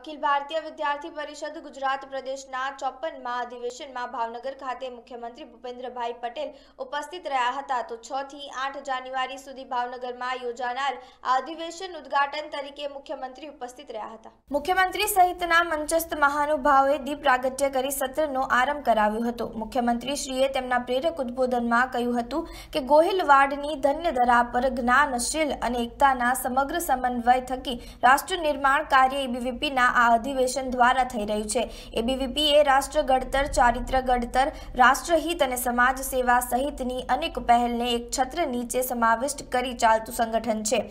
અખિલ ભારતીય વિદ્યાર્થી પરિષદ ગુજરાત પ્રદેશના ચોપનમાં અધિવેશનમાં ભાવનગર ખાતે મુખ્યમંત્રી ભૂપેન્દ્રભાઈ પટેલ ઉપસ્થિત રહ્યા હતા તો છ થી આઠ જાન્યુઆરી સુધી ભાવનગરમાં યોજાનાર આ અધિવેશન ઉદઘાટન તરીકે મુખ્યમંત્રી ઉપસ્થિત રહ્યા હતા મુખ્યમંત્રી સહિતના મંચસ્થ મહાનુભાવે દીપ પ્રાગટ્ય કરી સત્રનો આરંભ કરાવ્યો હતો મુખ્યમંત્રીશ્રીએ તેમના પ્રેરક ઉદબોધનમાં કહ્યું હતું કે ગોહિલવાડની ધન્ય ધરા પર જ્ઞાનશીલ અને એકતાના સમગ્ર સમન્વય થકી રાષ્ટ્ર નિર્માણ કાર્ય એબીવીપીના આ અધિવેશન દ્વારા થઈ રહ્યું છે એબીવીપી એ રાષ્ટ્ર ઘડતર ચારિત્ર ઘડતર રાષ્ટ્રહિત અને સમાજ સેવા સહિતની અનેક પહેલને એક છત્ર નીચે સમાવિષ્ટ કરી ચાલતું સંગઠન છે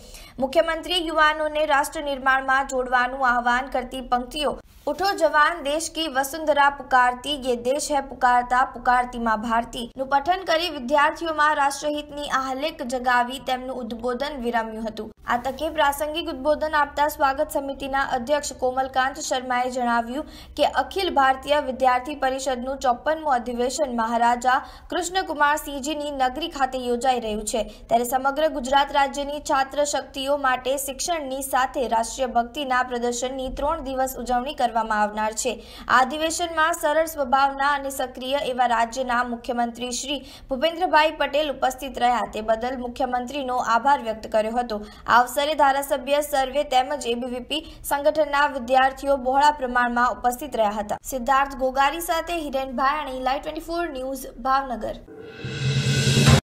મુખ્યમંત્રી યુવાનોને રાષ્ટ્ર નિર્માણમાં જોડવાનું આહવાન કરતી પંક્તિઓ ઉઠો જવાન દેશ કી વસુંધરા પુકારતી યે દેશ હૈ પુકારતા પુકારતી માં ભારતી નું પઠન કરી વિદ્યાર્થીઓમાં રાષ્ટ્રહિતની આહલેક જગાવી તેમનું ઉદ્બોધન વિરમ્યું હતું આ તકે પ્રાસંગિક ઉદબોધન આપતા સ્વાગત સમિતિના અધ્યક્ષ કોમલકાંત શર્માએ જણાવ્યું કે અખિલ ભારતીય વિદ્યાર્થી પરિષદનું ચોપનમું અધિવેશન મહારાજા કૃષ્ણકુમારસિંહજીની નગરી ખાતે યોજાઈ રહ્યું છે ત્યારે સમગ્ર ગુજરાત રાજ્યની છાત્ર શક્તિઓ માટે શિક્ષણની સાથે રાષ્ટ્રીય ભક્તિના પ્રદર્શનની ત્રણ દિવસ ઉજવણી કરવામાં આવનાર છે આ અધિવેશનમાં સરળ સ્વભાવના અને સક્રિય એવા રાજ્યના મુખ્યમંત્રી શ્રી ભૂપેન્દ્રભાઈ પટેલ ઉપસ્થિત રહ્યા તે બદલ મુખ્યમંત્રીનો આભાર વ્યક્ત કર્યો હતો આ અવસરે ધારાસભ્ય સર્વે તેમજ એબીવીપી સંગઠનના વિદ્યાર્થીઓ બહોળા પ્રમાણમાં ઉપસ્થિત રહ્યા હતા સિદ્ધાર્થ ગોગારી સાથે હિરેનભાઈ અને ઇલાઈ ટ્વેન્ટી ન્યૂઝ ભાવનગર